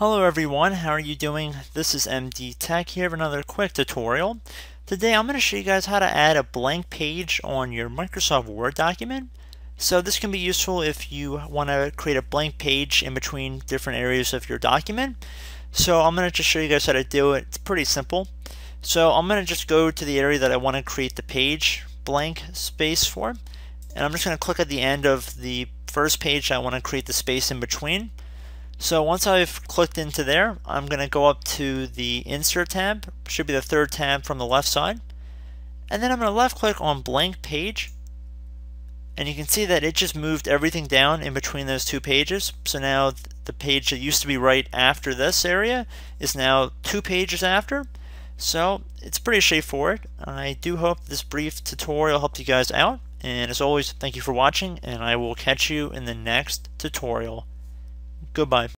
Hello everyone, how are you doing? This is MD Tech here with another quick tutorial. Today I'm going to show you guys how to add a blank page on your Microsoft Word document. So this can be useful if you want to create a blank page in between different areas of your document. So I'm going to just show you guys how to do it. It's pretty simple. So I'm going to just go to the area that I want to create the page blank space for. And I'm just going to click at the end of the first page I want to create the space in between. So once I've clicked into there, I'm going to go up to the Insert tab, should be the third tab from the left side, and then I'm going to left click on blank page, and you can see that it just moved everything down in between those two pages. So now the page that used to be right after this area is now two pages after. So it's pretty straightforward. I do hope this brief tutorial helped you guys out. And as always, thank you for watching, and I will catch you in the next tutorial. Goodbye.